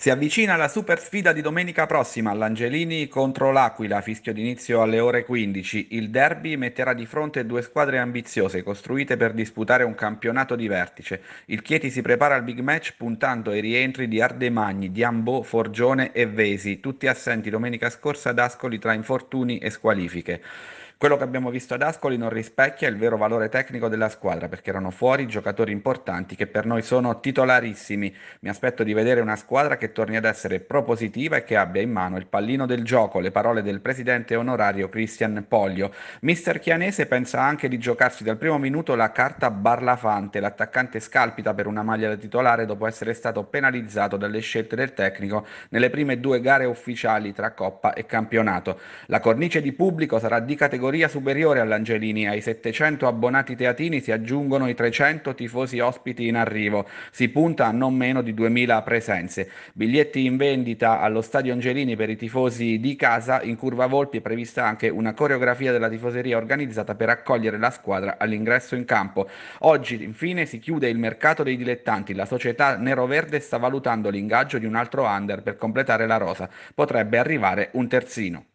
Si avvicina la super sfida di domenica prossima all'Angelini contro l'Aquila, fischio d'inizio alle ore 15. Il derby metterà di fronte due squadre ambiziose costruite per disputare un campionato di vertice. Il Chieti si prepara al big match puntando ai rientri di Ardemagni, Diambo, Forgione e Vesi, tutti assenti domenica scorsa ad Ascoli tra infortuni e squalifiche. Quello che abbiamo visto ad Ascoli non rispecchia il vero valore tecnico della squadra perché erano fuori giocatori importanti che per noi sono titolarissimi. Mi aspetto di vedere una squadra che torni ad essere propositiva e che abbia in mano il pallino del gioco, le parole del presidente onorario Christian Poglio. Mister Chianese pensa anche di giocarsi dal primo minuto la carta Barlafante, l'attaccante scalpita per una maglia da titolare dopo essere stato penalizzato dalle scelte del tecnico nelle prime due gare ufficiali tra Coppa e campionato. La cornice di pubblico sarà di categoria categoria superiore all'Angelini, ai 700 abbonati teatini si aggiungono i 300 tifosi ospiti in arrivo. Si punta a non meno di 2000 presenze. Biglietti in vendita allo Stadio Angelini per i tifosi di casa. In curva Volpi è prevista anche una coreografia della tifoseria organizzata per accogliere la squadra all'ingresso in campo. Oggi, infine, si chiude il mercato dei dilettanti. La società neroverde sta valutando l'ingaggio di un altro under per completare la rosa. Potrebbe arrivare un terzino.